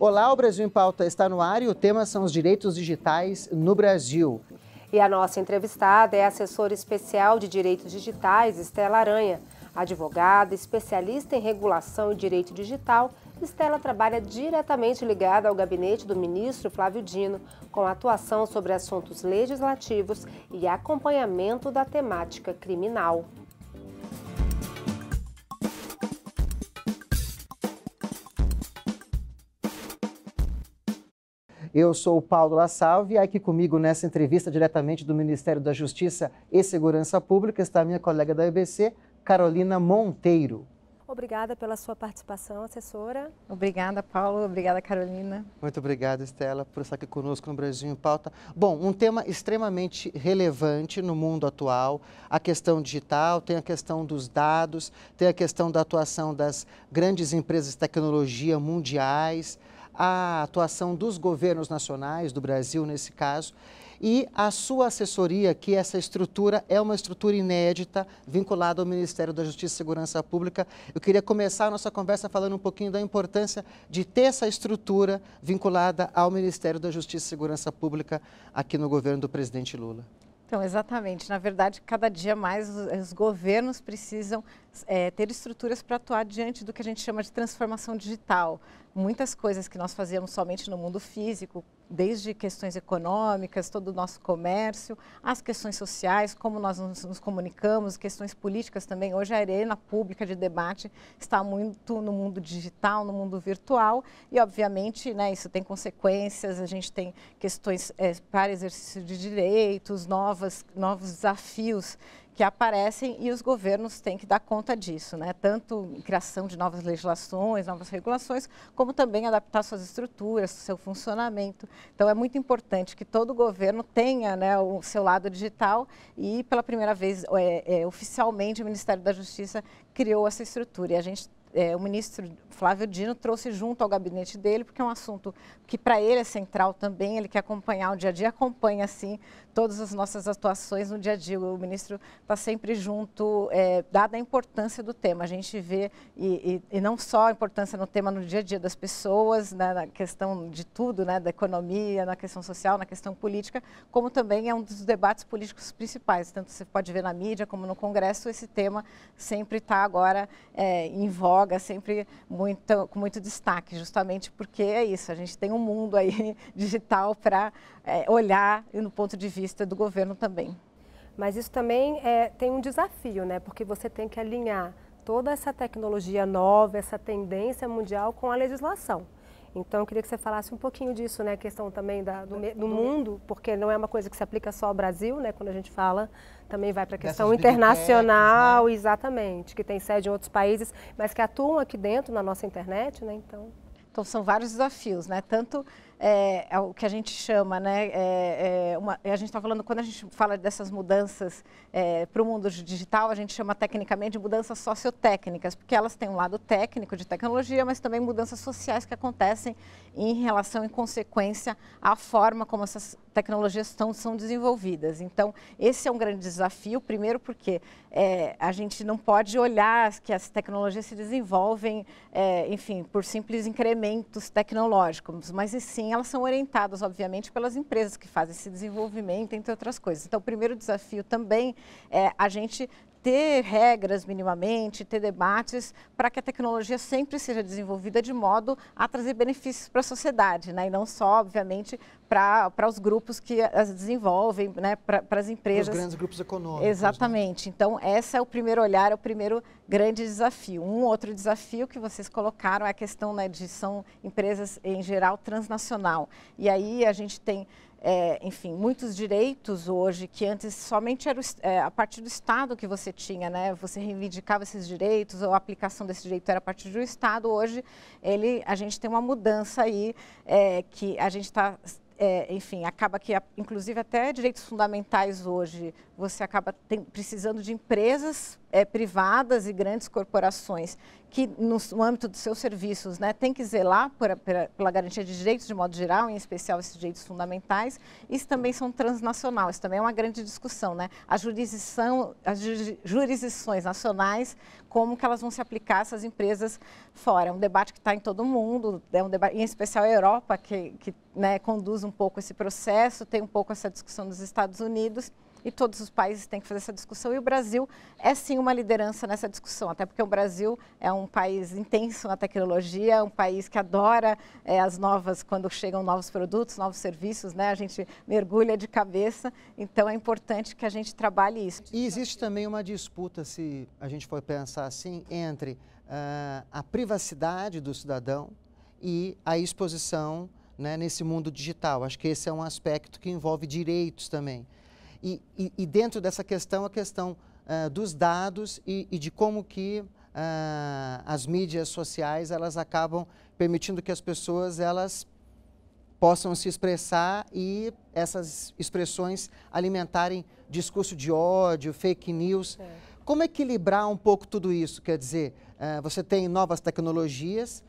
Olá, o Brasil em Pauta está no ar e o tema são os direitos digitais no Brasil. E a nossa entrevistada é assessora especial de direitos digitais, Estela Aranha. Advogada, especialista em regulação e direito digital, Estela trabalha diretamente ligada ao gabinete do ministro Flávio Dino, com atuação sobre assuntos legislativos e acompanhamento da temática criminal. Eu sou o Paulo La Salve e aqui comigo nessa entrevista diretamente do Ministério da Justiça e Segurança Pública está minha colega da EBC, Carolina Monteiro. Obrigada pela sua participação, assessora. Obrigada, Paulo. Obrigada, Carolina. Muito obrigada, Estela, por estar aqui conosco no Brasil em Pauta. Bom, um tema extremamente relevante no mundo atual, a questão digital, tem a questão dos dados, tem a questão da atuação das grandes empresas de tecnologia mundiais, a atuação dos governos nacionais, do Brasil nesse caso, e a sua assessoria, que essa estrutura é uma estrutura inédita, vinculada ao Ministério da Justiça e Segurança Pública. Eu queria começar a nossa conversa falando um pouquinho da importância de ter essa estrutura vinculada ao Ministério da Justiça e Segurança Pública aqui no governo do presidente Lula. Então, exatamente. Na verdade, cada dia mais os governos precisam é, ter estruturas para atuar diante do que a gente chama de transformação digital. Muitas coisas que nós fazíamos somente no mundo físico, desde questões econômicas, todo o nosso comércio, as questões sociais, como nós nos, nos comunicamos, questões políticas também. Hoje a arena pública de debate está muito no mundo digital, no mundo virtual e, obviamente, né, isso tem consequências. A gente tem questões é, para exercício de direitos, novas, novos desafios que aparecem e os governos têm que dar conta disso, né? tanto criação de novas legislações, novas regulações, como também adaptar suas estruturas, seu funcionamento. Então é muito importante que todo governo tenha né, o seu lado digital e pela primeira vez é, é, oficialmente o Ministério da Justiça criou essa estrutura e a gente é, o ministro Flávio Dino trouxe junto ao gabinete dele, porque é um assunto que para ele é central também, ele quer acompanhar o dia a dia, acompanha assim todas as nossas atuações no dia a dia. O ministro está sempre junto, é, dada a importância do tema. A gente vê, e, e, e, não só a importância no tema no dia a dia das pessoas, né, na questão de tudo, né, da economia, na questão social, na questão política, como também é um dos debates políticos principais. Tanto você pode ver na mídia como no Congresso, esse tema sempre está agora é, em voga, sempre muito, com muito destaque, justamente porque é isso, a gente tem um mundo aí digital para é, olhar no ponto de vista vista do governo também. Mas isso também é, tem um desafio, né? Porque você tem que alinhar toda essa tecnologia nova, essa tendência mundial com a legislação. Então, eu queria que você falasse um pouquinho disso, né? A questão também da, do, do, mundo, porque não é uma coisa que se aplica só ao Brasil, né? Quando a gente fala, também vai para a questão internacional, né? exatamente, que tem sede em outros países, mas que atuam aqui dentro na nossa internet, né? Então, então são vários desafios, né? Tanto é, é o que a gente chama, né? É, é uma, a gente está falando, quando a gente fala dessas mudanças é, para o mundo digital, a gente chama tecnicamente de mudanças sociotécnicas, porque elas têm um lado técnico de tecnologia, mas também mudanças sociais que acontecem em relação, em consequência, à forma como essas tecnologias estão, são desenvolvidas. Então, esse é um grande desafio, primeiro porque é, a gente não pode olhar que as tecnologias se desenvolvem, é, enfim, por simples incrementos tecnológicos, mas sim elas são orientadas, obviamente, pelas empresas que fazem esse desenvolvimento, entre outras coisas. Então, o primeiro desafio também é a gente ter regras minimamente, ter debates para que a tecnologia sempre seja desenvolvida de modo a trazer benefícios para a sociedade, né? e não só, obviamente, para os grupos que as desenvolvem, né? para as empresas. Os grandes grupos econômicos. Né? Exatamente. Né? Então, esse é o primeiro olhar, é o primeiro grande desafio. Um outro desafio que vocês colocaram é a questão né, de são empresas, em geral, transnacional. E aí a gente tem é, enfim, muitos direitos hoje que antes somente era o, é, a partir do Estado que você tinha, né? Você reivindicava esses direitos ou a aplicação desse direito era a partir do Estado. Hoje ele, a gente tem uma mudança aí é, que a gente está é, enfim, acaba que, inclusive, até direitos fundamentais hoje, você acaba tem, precisando de empresas é, privadas e grandes corporações que no, no âmbito dos seus serviços né, tem que zelar por, por, pela garantia de direitos de modo geral, em especial esses direitos fundamentais, isso também são transnacionais, isso também é uma grande discussão. Né? A jurisdição, as jurisdições nacionais, como que elas vão se aplicar a essas empresas fora. É um debate que está em todo o mundo, é um debate, em especial a Europa, que, que né, conduz um pouco esse processo, tem um pouco essa discussão nos Estados Unidos e todos os países têm que fazer essa discussão. E o Brasil é sim uma liderança nessa discussão, até porque o Brasil é um país intenso na tecnologia, um país que adora é, as novas, quando chegam novos produtos, novos serviços, né? A gente mergulha de cabeça, então é importante que a gente trabalhe isso. E existe também uma disputa, se a gente for pensar assim, entre uh, a privacidade do cidadão e a exposição né, nesse mundo digital. Acho que esse é um aspecto que envolve direitos também. E, e, e dentro dessa questão, a questão uh, dos dados e, e, de como que uh, as mídias sociais elas acabam permitindo que as pessoas elas possam se expressar e essas expressões alimentarem discurso de ódio, fake news. É. Como equilibrar um pouco tudo isso? Quer dizer, uh, você tem novas tecnologias,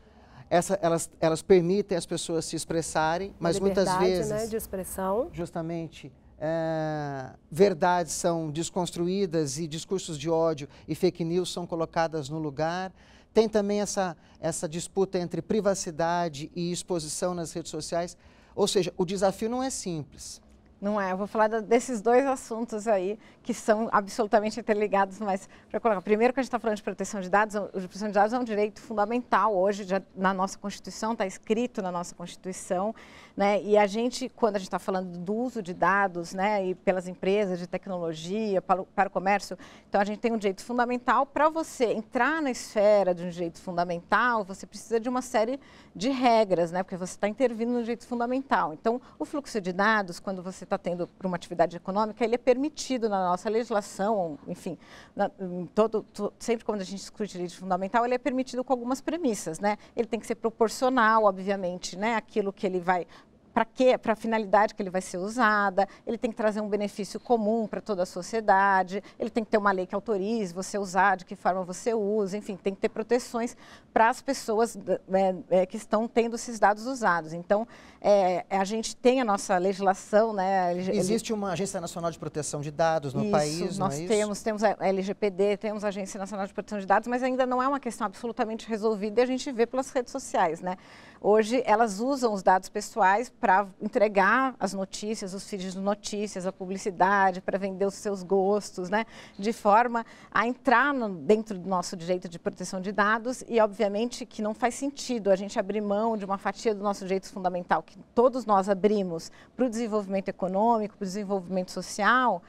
essa, elas, elas permitem as pessoas se expressarem, mas muitas né, vezes. Né, de expressão. Justamente é, verdades são desconstruídas e discursos de ódio e fake news são colocadas no lugar. Tem também essa, essa disputa entre privacidade e exposição nas redes sociais. Ou seja, o desafio não é simples. Não é, eu vou falar desses dois assuntos aí que são absolutamente interligados, mas para colocar, primeiro que a gente está falando de proteção de dados, a proteção de dados é um direito fundamental hoje já, na nossa Constituição, está escrito na nossa Constituição, né? E a gente, quando a gente está falando do uso de dados né, e pelas empresas de tecnologia, para o, para o comércio, então a gente tem um direito fundamental. Para você entrar na esfera de um direito fundamental, você precisa de uma série de regras, né, porque você está intervindo no direito fundamental. Então, o fluxo de dados, quando você está tendo para uma atividade econômica, ele é permitido na nossa legislação, enfim, na, todo, to, sempre quando a gente discute direito fundamental, ele é permitido com algumas premissas. Né? Ele tem que ser proporcional, obviamente, né, aquilo que ele vai para que, para a finalidade que ele vai ser usada, ele tem que trazer um benefício comum para toda a sociedade, ele tem que ter uma lei que autorize você usar, de que forma você usa, enfim, tem que ter proteções para as pessoas é, é, que estão tendo esses dados usados. Então, é, é a gente tem a nossa legislação, né? LG... Existe uma Agência Nacional de Proteção de Dados no isso, país, é nós é temos, isso? temos a LGPD, temos a Agência Nacional de Proteção de Dados, mas ainda não é uma questão absolutamente resolvida e a gente vê pelas redes sociais, né? Hoje elas usam os dados pessoais para entregar as notícias, os feeds de notícias, a publicidade, para vender os seus gostos, né? De forma a entrar no, dentro do nosso direito de proteção de dados e, obviamente, que não faz sentido a gente abrir mão de uma fatia do nosso direito fundamental que todos nós abrimos para o desenvolvimento econômico, para o desenvolvimento social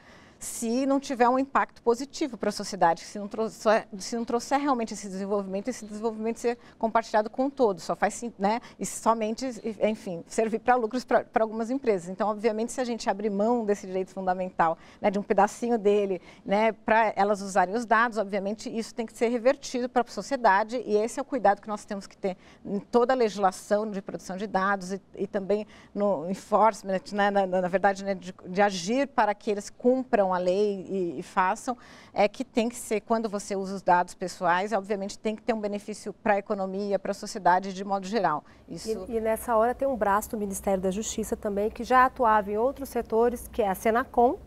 se não tiver um impacto positivo para a sociedade, se não, trouxer, é, se não trouxer realmente esse desenvolvimento, esse desenvolvimento ser compartilhado com todos, só faz, né, e somente, enfim, servir para lucros para algumas empresas. Então, obviamente, se a gente abrir mão desse direito fundamental, né, de um pedacinho dele, né, para elas usarem os dados, obviamente, isso tem que ser revertido para a sociedade e esse é o cuidado que nós temos que ter em toda a legislação de produção de dados e, e também no enforcement, né, na, na verdade, né, de, de agir para que eles cumpram a lei e, e façam, é que tem que ser, quando você usa os dados pessoais, obviamente tem que ter um benefício para a economia, para a sociedade de modo geral. Isso... E, e, nessa hora tem um braço do Ministério da Justiça também, que já atuava em outros setores, que é a Senacom,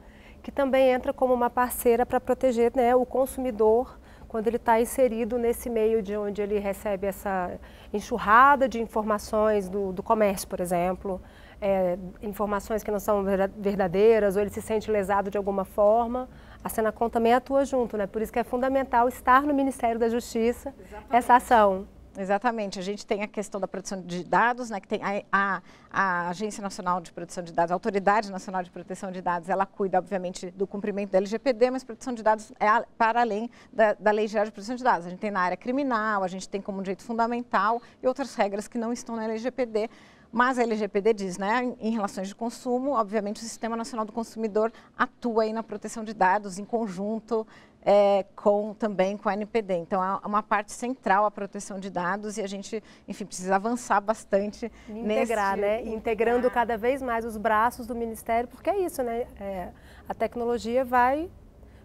que também entra como uma parceira para proteger né, o consumidor quando ele está inserido nesse meio de onde ele recebe essa enxurrada de informações do, do comércio, por exemplo, é, informações que não são verdadeiras ou ele se sente lesado de alguma forma, a Senacom também atua junto, né? Por isso que é fundamental estar no Ministério da Justiça Exatamente. essa ação. Exatamente, a gente tem a questão da proteção de dados, né, que tem a, a, a, Agência Nacional de Proteção de Dados, a Autoridade Nacional de Proteção de Dados, ela cuida, obviamente, do cumprimento da LGPD, mas proteção de dados é a, para além da, da, Lei Geral de Proteção de Dados. A gente tem na área criminal, a gente tem como direito fundamental e outras regras que não estão na LGPD, mas a LGPD diz, né, em relações de consumo, obviamente o Sistema Nacional do Consumidor atua aí na proteção de dados em conjunto é, com também com a NPD. Então, é uma parte central a proteção de dados e a gente, enfim, precisa avançar bastante. integrar, neste... né? Integrando cada vez mais os braços do Ministério, porque é isso, né? É, a tecnologia vai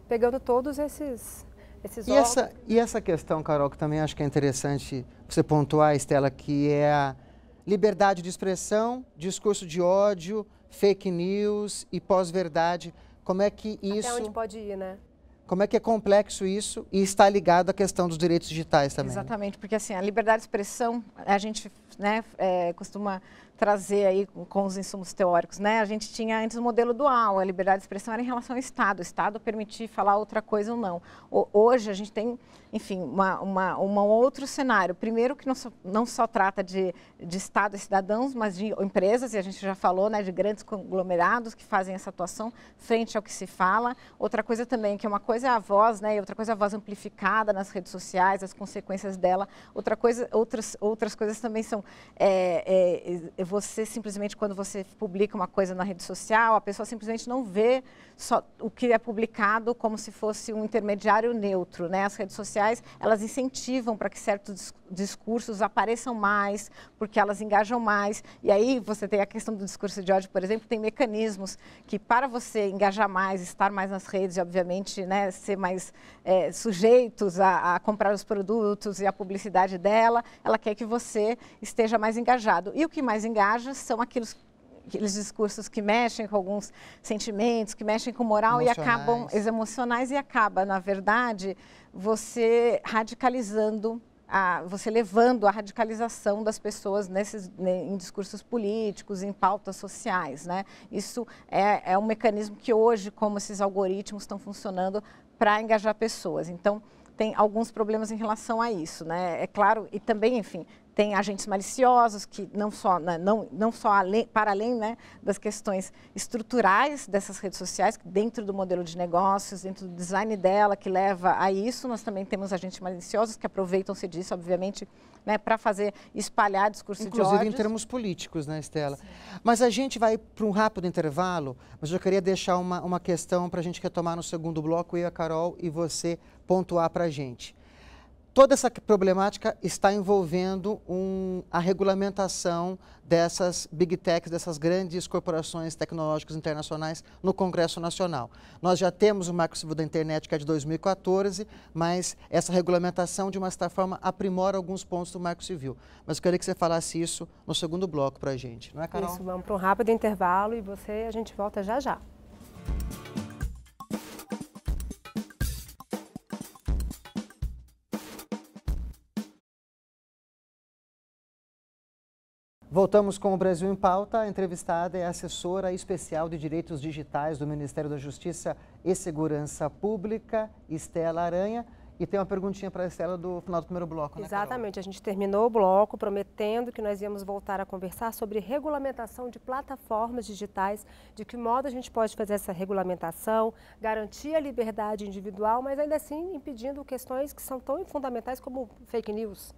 pegando todos esses... esses e, órgãos. essa, e essa questão, Carol, que também acho que é interessante você pontuar, Estela, que é a liberdade de expressão, discurso de ódio, fake news e pós-verdade. Como é que isso. Até onde pode ir, né? Como é que é complexo isso e está ligado à questão dos direitos digitais também? Exatamente, porque assim, a liberdade de expressão, a gente né, é, costuma trazer aí com os insumos teóricos, né? A gente tinha antes o modelo dual, a liberdade de expressão era em relação ao Estado, o Estado permitir falar outra coisa ou não. hoje a gente tem, enfim, uma, uma, um outro cenário. Primeiro que não só, não só trata de, de Estado e cidadãos, mas de empresas, e a gente já falou, né, de grandes conglomerados que fazem essa atuação frente ao que se fala. Outra coisa também, que é uma coisa é a voz, né, e outra coisa é a voz amplificada nas redes sociais, as consequências dela. Outra coisa, outras, outras coisas também são é, é, você simplesmente, quando você publica uma coisa na rede social, a pessoa simplesmente não vê só o que é publicado como se fosse um intermediário neutro. Né? As redes sociais, elas incentivam para que certos discursos apareçam mais, porque elas engajam mais. E aí você tem a questão do discurso de ódio, por exemplo, tem mecanismos que para você engajar mais, estar mais nas redes e, obviamente, né, ser mais é, sujeitos a, a comprar os produtos e a publicidade dela, ela quer que você esteja mais engajado. E o que mais engaja bagagens são aqueles aqueles discursos que mexem com alguns sentimentos, que mexem com moral e acabam os emocionais e acaba, na verdade, você radicalizando a, você levando a radicalização das pessoas nesses, em discursos políticos, em pautas sociais. Né? Isso é, é um mecanismo que hoje, como esses algoritmos estão funcionando para engajar pessoas. Então, tem alguns problemas em relação a isso, né? É claro, e também, enfim, tem agentes maliciosos que não só, né, não, não só além, para além né, das questões estruturais dessas redes sociais, dentro do modelo de negócios, dentro do design dela que leva a isso, nós também temos agentes maliciosos que aproveitam-se disso, obviamente, né, para fazer espalhar discurso Inclusive, de ódio. Inclusive em termos políticos, né, Estela? Sim. Mas a gente vai para um rápido intervalo, mas eu queria deixar uma, uma questão para a gente retomar no segundo bloco, eu, a Carol e você pontuar para a gente toda essa problemática está envolvendo um, a regulamentação dessas big techs, dessas grandes corporações tecnológicas internacionais no Congresso Nacional. Nós já temos o Marco Civil da Internet, que é de 2014, mas essa regulamentação, de uma certa forma, aprimora alguns pontos do Marco Civil. Mas eu queria que você falasse isso no segundo bloco para a gente, não é, Carol? Isso, vamos para um rápido intervalo e você, a gente volta já já. Voltamos com o Brasil em Pauta. A entrevistada é a assessora especial de Direitos Digitais do Ministério da Justiça e Segurança Pública, Estela Aranha. E tem uma perguntinha para a Estela do final do primeiro bloco. Né, Exatamente, a gente terminou o bloco prometendo que nós íamos voltar a conversar sobre regulamentação de plataformas digitais, de que modo a gente pode fazer essa regulamentação, garantir a liberdade individual, mas ainda assim impedindo questões que são tão fundamentais como fake news.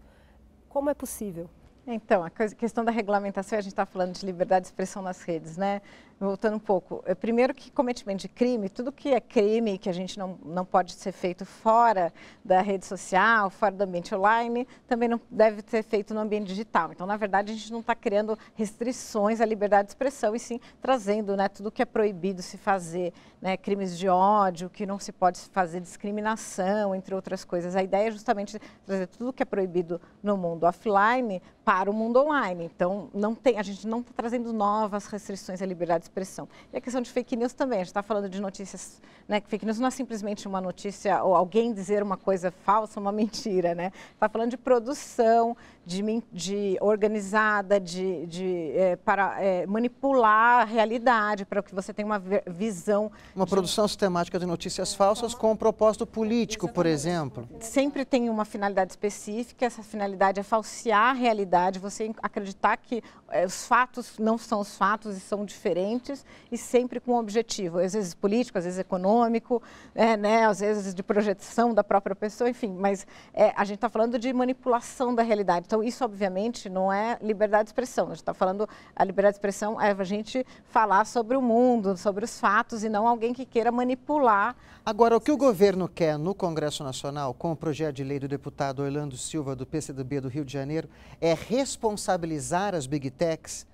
Como é possível? Então, a questão da regulamentação, a gente está falando de liberdade de expressão nas redes, né? voltando um pouco, é, primeiro que cometimento de crime, tudo que é crime que a gente não, não pode ser feito fora da rede social, fora do ambiente online, também não deve ser feito no ambiente digital. Então, na verdade, a gente não está criando restrições à liberdade de expressão e sim trazendo né, tudo que é proibido se fazer, né, crimes de ódio, que não se pode fazer discriminação, entre outras coisas. A ideia é justamente trazer tudo que é proibido no mundo offline para o mundo online. Então, não tem, a gente não está trazendo novas restrições à liberdade de expressão. E a questão de fake news também, a gente está falando de notícias, né? Que fake news não é simplesmente uma notícia ou alguém dizer uma coisa falsa, uma mentira, né? Está falando de produção, de, de organizada, de, de é, para é, manipular a realidade, para que você tenha uma visão. Uma de... produção sistemática de notícias falsas com um propósito político, por exemplo. Sempre tem uma finalidade específica, essa finalidade é falsear a realidade, você acreditar que é, os fatos não são os fatos e são diferentes diferentes e sempre com um objetivo, às vezes político, às vezes econômico, é, né, às vezes de projeção da própria pessoa, enfim. Mas é, a gente está falando de manipulação da realidade. Então, isso, obviamente, não é liberdade de expressão. A gente está falando, a liberdade de expressão é a gente falar sobre o mundo, sobre os fatos, e não alguém que queira manipular. Agora, o que o governo quer no Congresso Nacional, com o projeto de lei do deputado Orlando Silva, do PCdoB do Rio de Janeiro, é responsabilizar as big techs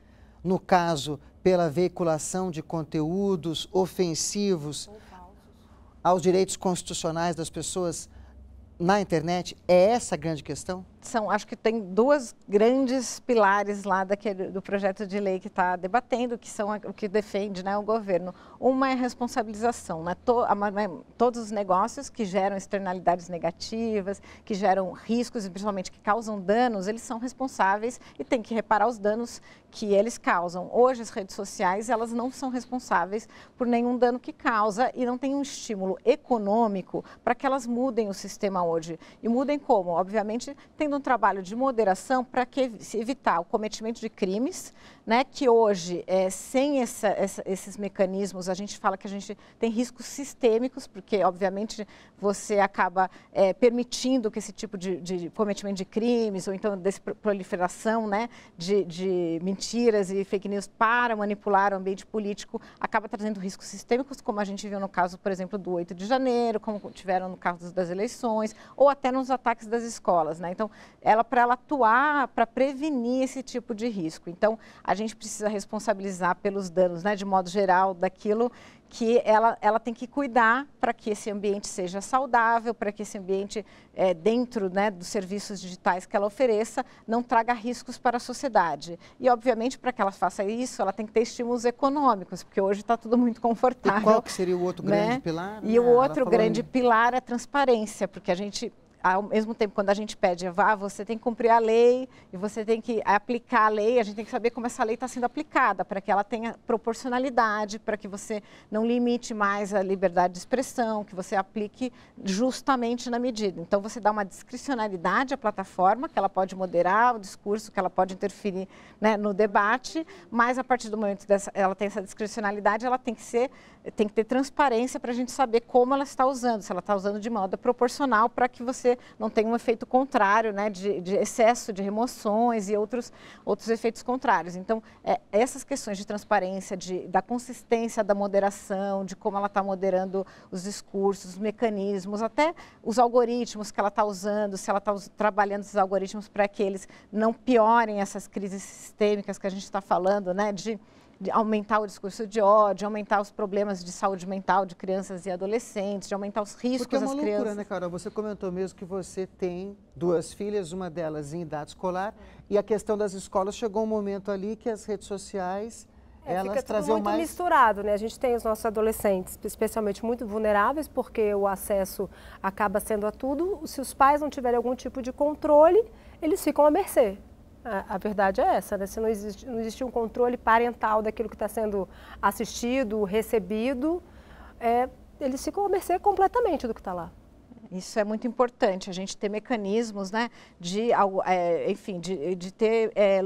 no caso, pela veiculação de conteúdos ofensivos aos direitos constitucionais das pessoas na internet? É essa a grande questão? são, acho que tem duas grandes pilares lá daquele, do projeto de lei que está debatendo, que são o que defende né, o governo. Uma é a responsabilização, né, to, a, né, todos os negócios que geram externalidades negativas, que geram riscos e principalmente que causam danos, eles são responsáveis e têm que reparar os danos que eles causam. Hoje as redes sociais elas não são responsáveis por nenhum dano que causa e não tem um estímulo econômico para que elas mudem o sistema hoje. E mudem como? Obviamente tem um trabalho de moderação para que evitar o cometimento de crimes, né? Que hoje, é, sem essa, essa, esses mecanismos, a gente fala que a gente tem riscos sistêmicos, porque obviamente você acaba é, permitindo que esse tipo de, de, cometimento de crimes ou então dessa proliferação, né? De, de mentiras e fake news para manipular o ambiente político acaba trazendo riscos sistêmicos, como a gente viu no caso, por exemplo, do 8 de janeiro, como tiveram no caso das eleições, ou até nos ataques das escolas. Né? Então, ela para ela atuar, para prevenir esse tipo de risco. Então, a gente precisa responsabilizar pelos danos, né, de modo geral, daquilo que ela, ela tem que cuidar para que esse ambiente seja saudável, para que esse ambiente é, dentro né, dos serviços digitais que ela ofereça não traga riscos para a sociedade. E, obviamente, para que ela faça isso, ela tem que ter estímulos econômicos, porque hoje está tudo muito confortável. E qual seria o outro né? grande pilar? E o ah, outro grande em... pilar é a transparência, porque a gente ao mesmo tempo, quando a gente pede, vá, você tem que cumprir a lei e você tem que aplicar a lei, a gente tem que saber como essa lei está sendo aplicada, para que ela tenha proporcionalidade, para que você não limite mais a liberdade de expressão, que você aplique justamente na medida. Então, você dá uma discricionalidade à plataforma, que ela pode moderar o discurso, que ela pode interferir né, no debate, mas a partir do momento dessa, ela tem essa discricionalidade, ela tem que ser, tem que ter transparência para a gente saber como ela está usando, se ela está usando de modo proporcional para que você você não tem um efeito contrário, né, de, de excesso de remoções e outros, outros efeitos contrários. Então, é, essas questões de transparência, de, da consistência da moderação, de como ela está moderando os discursos, os mecanismos, até os algoritmos que ela está usando, se ela está trabalhando esses algoritmos para que eles não piorem essas crises sistêmicas que a gente está falando, né, de de aumentar o discurso de ódio, aumentar os problemas de saúde mental de crianças e adolescentes, de aumentar os riscos Porque é uma loucura, crianças. né, Carol? Você comentou mesmo que você tem duas filhas, uma delas em idade escolar, e a questão das escolas chegou um momento ali que as redes sociais é, elas traziam muito mais... misturado, né? A gente tem os nossos adolescentes, especialmente muito vulneráveis, porque o acesso acaba sendo a tudo. Se os pais não tiverem algum tipo de controle, eles ficam à mercê. A, a verdade é essa, né? Se não existe, não existe um controle parental daquilo que está sendo assistido, recebido, é, eles ficam a mercê completamente do que está lá. Isso é muito importante, a gente ter mecanismos, né, de, é, enfim, de, de ter, é,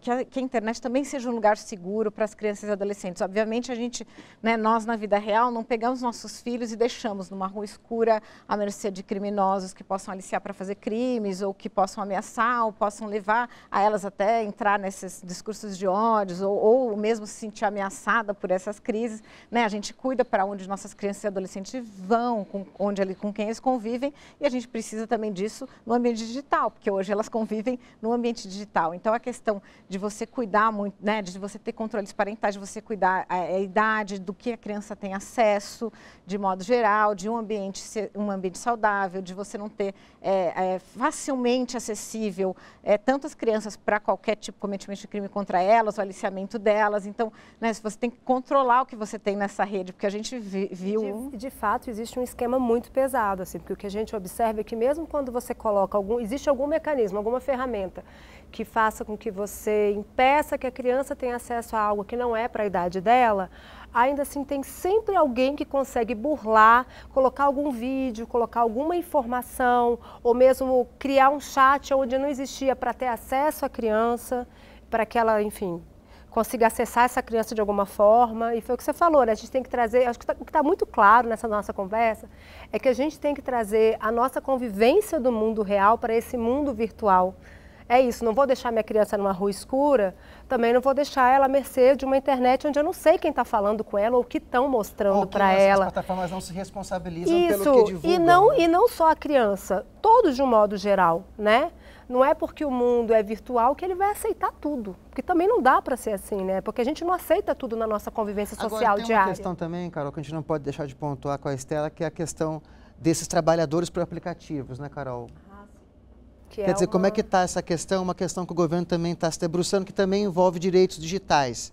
que, a, que, a, internet também seja um lugar seguro para as crianças e adolescentes. Obviamente, a gente, né, nós na vida real, não pegamos nossos filhos e deixamos numa rua escura à mercê de criminosos que possam aliciar para fazer crimes, ou que possam ameaçar, ou possam levar a elas até entrar nesses discursos de ódios, ou, ou mesmo se sentir ameaçada por essas crises. Né, a gente cuida para onde nossas crianças e adolescentes vão, com, onde, com quem eles convivem convivem e a gente precisa também disso no ambiente digital, porque hoje elas convivem no ambiente digital. Então a questão de você cuidar muito, né, de você ter controles parentais, de você cuidar a, é, é a idade, do que a criança tem acesso, de modo geral, de um ambiente um ambiente saudável, de você não ter é, é, facilmente acessível é, tantas crianças para qualquer tipo de cometimento de crime contra elas, o aliciamento delas. Então, né, você tem que controlar o que você tem nessa rede, porque a gente viu. De, de fato, existe um esquema muito pesado. Assim, porque o que a gente observa é que mesmo quando você coloca algum, existe algum mecanismo, alguma ferramenta que faça com que você impeça que a criança tenha acesso a algo que não é para a idade dela, ainda assim tem sempre alguém que consegue burlar, colocar algum vídeo, colocar alguma informação, ou mesmo criar um chat onde não existia para ter acesso à criança, para que ela, enfim, consiga acessar essa criança de alguma forma. E foi o que você falou, né? A gente tem que trazer, acho que tá, o que está muito claro nessa nossa conversa é que a gente tem que trazer a nossa convivência do mundo real para esse mundo virtual é isso, não vou deixar minha criança numa rua escura, também não vou deixar ela à mercê de uma internet onde eu não sei quem está falando com ela ou o que estão mostrando para ela. As plataformas não se responsabilizam isso, pelo que divulgam. E não, né? e não só a criança, todos de um modo geral, né? Não é porque o mundo é virtual que ele vai aceitar tudo. Porque também não dá para ser assim, né? Porque a gente não aceita tudo na nossa convivência Agora, social diária. tem uma questão também, Carol, que a gente não pode deixar de pontuar com a Estela, que é a questão desses trabalhadores por aplicativos, né, Carol? Que Quer é dizer, uma... como é que está essa questão? Uma questão que o governo também está se debruçando, que também envolve direitos digitais.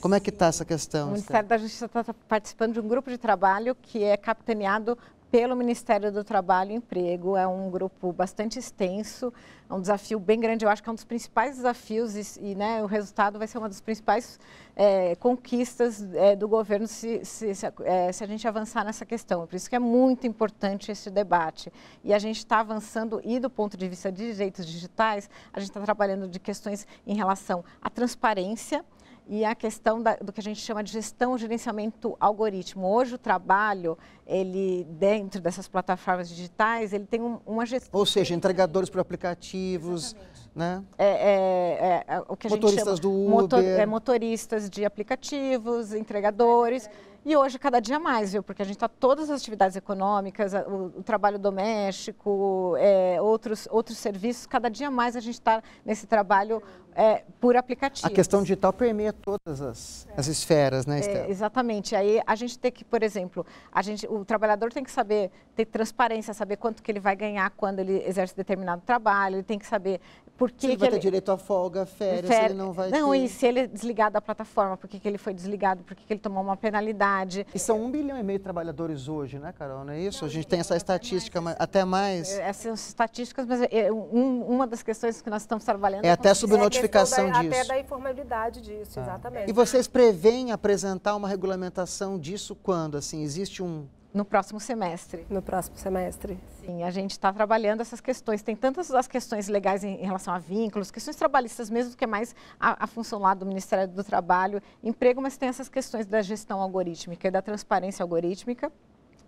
Como é que está essa questão? O Ministério da Justiça está participando de um grupo de trabalho que é capitaneado pelo Ministério do Trabalho e Emprego. É um grupo bastante extenso, é um desafio bem grande. Eu acho que é um dos principais desafios e, e né, o resultado vai ser uma das principais é, conquistas é, do governo se, se, se, é, se, a gente avançar nessa questão. Por isso que é muito importante esse debate. E a gente está avançando e do ponto de vista de direitos digitais, a gente está trabalhando de questões em relação à transparência, e a questão da, do que a gente chama de gestão, gerenciamento, algoritmo. Hoje o trabalho, ele dentro dessas plataformas digitais, ele tem um, uma gestão. Ou seja, entregadores por aplicativos, Exatamente. né? É, é, é, é o que a motoristas gente chama, do Uber. Motor, é, motoristas de aplicativos, entregadores. É, é, e hoje, cada dia mais, viu? Porque a gente está todas as atividades econômicas, o, o trabalho doméstico, é, outros, outros serviços, cada dia mais a gente está nesse trabalho é, por aplicativo. A questão digital permeia todas as, é. as esferas, né, é, Estela? exatamente. Aí a gente tem que, por exemplo, a gente, o trabalhador tem que saber ter transparência, saber quanto que ele vai ganhar quando ele exerce determinado trabalho, ele tem que saber porque ele vai ter direito à folga, férias, ele não vai Não, ter... e se ele é desligado da plataforma, por que, ele foi desligado, por que, ele tomou uma penalidade. E são um bilhão e meio de trabalhadores hoje, né, Carol? Não é isso? Não, a gente tem essa estatística, mais, até mais. É, essas estatísticas, mas é, um, uma das questões que nós estamos trabalhando... É, é até sobre notificação é da, disso. Até da informalidade disso, ah. exatamente. E vocês preveem apresentar uma regulamentação disso quando? Assim, existe um no próximo semestre. No próximo semestre. Sim, a gente está trabalhando essas questões. Tem tantas as questões legais em, em, relação a vínculos, questões trabalhistas mesmo, que é mais a, a, função lá do Ministério do Trabalho, emprego, mas tem essas questões da gestão algorítmica e da transparência algorítmica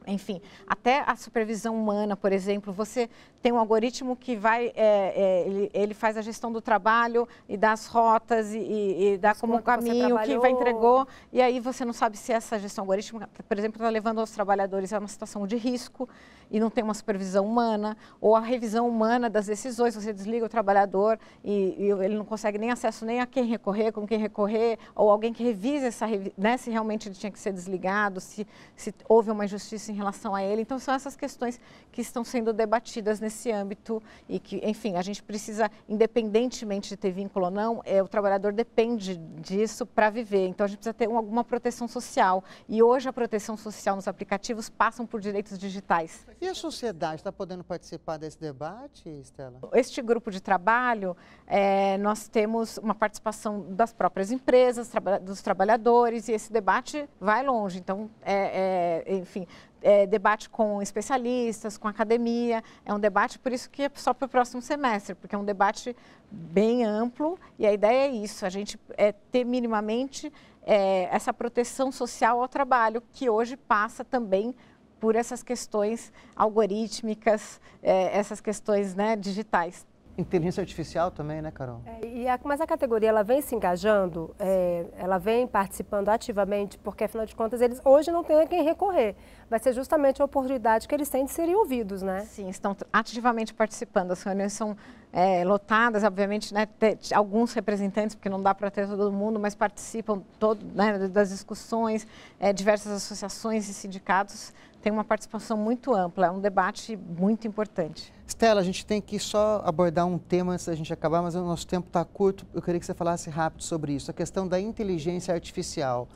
enfim, até a supervisão humana, por exemplo, você tem um algoritmo que vai, é, é, ele, ele, faz a gestão do trabalho e das rotas e, e, e dá Mas como um caminho que vai entregou e aí você não sabe se essa gestão algorítmica, por exemplo, está levando os trabalhadores a uma situação de risco e não tem uma supervisão humana ou a revisão humana das decisões, você desliga o trabalhador e, e ele não consegue nem acesso nem a quem recorrer, com quem recorrer ou alguém que revise essa, né, se realmente ele tinha que ser desligado, se, se houve uma injustiça em relação a ele. Então, são essas questões que estão sendo debatidas nesse âmbito e que, enfim, a gente precisa, independentemente de ter vínculo ou não, é, o trabalhador depende disso para viver. Então, a gente precisa ter uma, alguma proteção social. E hoje a proteção social nos aplicativos passam por direitos digitais. E a sociedade está podendo participar desse debate, Estela? Este grupo de trabalho, é, nós temos uma participação das próprias empresas, dos trabalhadores, e esse debate vai longe. Então, é, é, enfim, é, debate com especialistas, com academia, é um debate, por isso que é só para o próximo semestre, porque é um debate bem amplo e a ideia é isso, a gente é ter minimamente é, essa proteção social ao trabalho, que hoje passa também por essas questões algorítmicas, é, essas questões né, digitais inteligência artificial também, né, Carol? É, e a, mas a categoria ela vem se engajando, é, ela vem participando ativamente, porque afinal de contas eles hoje não têm a quem recorrer. Vai ser justamente a oportunidade que eles têm de serem ouvidos, né? Sim, estão ativamente participando. As reuniões são é, lotadas, obviamente, né, alguns representantes, porque não dá para ter todo mundo, mas participam todo, né, das discussões, é, diversas associações e sindicatos tem uma participação muito ampla, é um debate muito importante. Estela, a gente tem que só abordar um tema antes da gente acabar, mas o nosso tempo está curto. Eu queria que você falasse rápido sobre isso, a questão da inteligência artificial.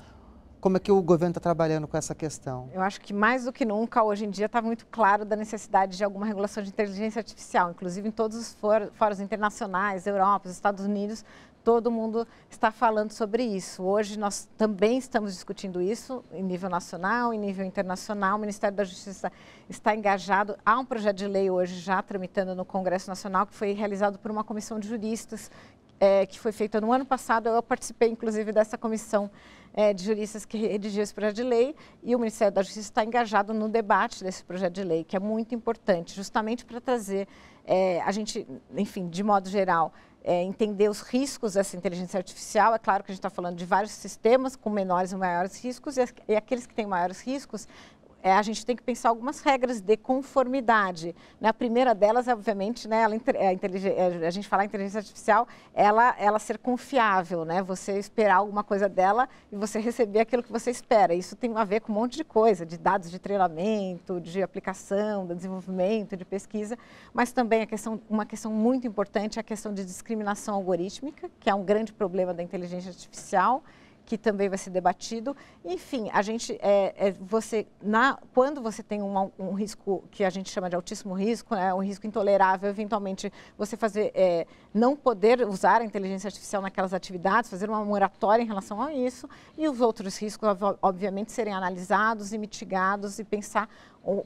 Como é que o governo está trabalhando com essa questão? Eu acho que mais do que nunca, hoje em dia, está muito claro da necessidade de alguma regulação de inteligência artificial. Inclusive, em todos os fóruns internacionais, Europa, Estados Unidos, todo mundo está falando sobre isso. Hoje nós também estamos discutindo isso em nível nacional, em nível internacional. O Ministério da Justiça está engajado. Há um projeto de lei hoje já tramitando no Congresso Nacional que foi realizado por uma comissão de juristas é, que foi feita no ano passado. Eu participei, inclusive, dessa comissão é, de juristas que redigiu esse projeto de lei e o Ministério da Justiça está engajado no debate desse projeto de lei, que é muito importante, justamente para trazer é, a gente, enfim, de modo geral, é, entender os riscos dessa inteligência artificial. É claro que a gente está falando de vários sistemas com menores e maiores riscos, e, e aqueles que têm maiores riscos, é, a gente tem que pensar algumas regras de conformidade. Né? A primeira delas, obviamente, né, ela, é a, é, a, gente fala inteligência artificial, ela, ela ser confiável, né? você esperar alguma coisa dela e você receber aquilo que você espera. Isso tem a ver com um monte de coisa, de dados de treinamento, de aplicação, de desenvolvimento, de pesquisa, mas também a questão, uma questão muito importante é a questão de discriminação algorítmica, que é um grande problema da inteligência artificial que também vai ser debatido. Enfim, a gente, é, é você, na, quando você tem um, um, risco que a gente chama de altíssimo risco, é né, um risco intolerável, eventualmente você fazer, é, não poder usar a inteligência artificial naquelas atividades, fazer uma moratória em relação a isso, e os outros riscos, obviamente, serem analisados e mitigados e pensar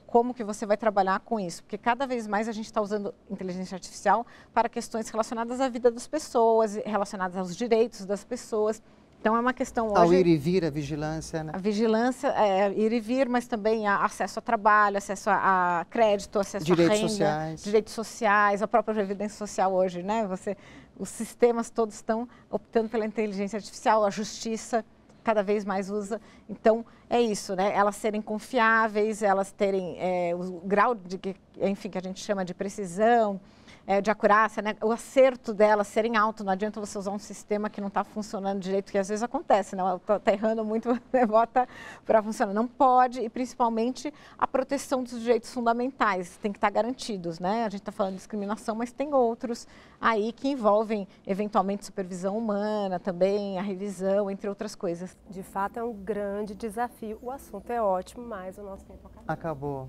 como que você vai trabalhar com isso, porque cada vez mais a gente está usando inteligência artificial para questões relacionadas à vida das pessoas, relacionadas aos direitos das pessoas. Então é uma questão hoje... Ao ir e vir, a vigilância, né? A vigilância, é, ir e vir, mas também acesso a trabalho, acesso a, a crédito, acesso direitos a renda. Sociais. Direitos sociais. A própria previdência social hoje, né? Você, os sistemas todos estão optando pela inteligência artificial, a justiça cada vez mais usa. Então, é isso, né? Elas serem confiáveis, elas terem é, o grau de, enfim, que a gente chama de precisão, é, de acurácia, né? o acerto dela serem alto. Não adianta você usar um sistema que não está funcionando direito, que às vezes acontece, né? Está errando muito, né? bota para funcionar. Não pode, e principalmente a proteção dos direitos fundamentais, tem que estar tá garantidos, né? A gente está falando de discriminação, mas tem outros aí que envolvem eventualmente supervisão humana também, a revisão, entre outras coisas. De fato, é um grande desafio. O assunto é ótimo, mas o nosso tempo acabou. Acabou.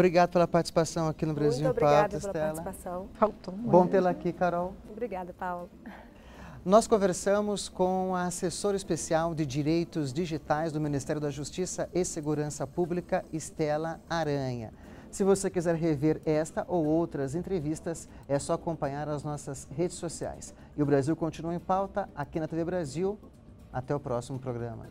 Obrigado pela participação aqui no Brasil Muito obrigada Pauta, pela Stella. participação. Faltou Bom tê-la aqui, Carol. Obrigada, Paulo. Nós conversamos com a assessora especial de Direitos Digitais do Ministério da Justiça e Segurança Pública, Estela Aranha. Se você quiser rever esta ou outras entrevistas, é só acompanhar as nossas redes sociais. E o Brasil continua em pauta aqui na TV Brasil. Até o próximo programa.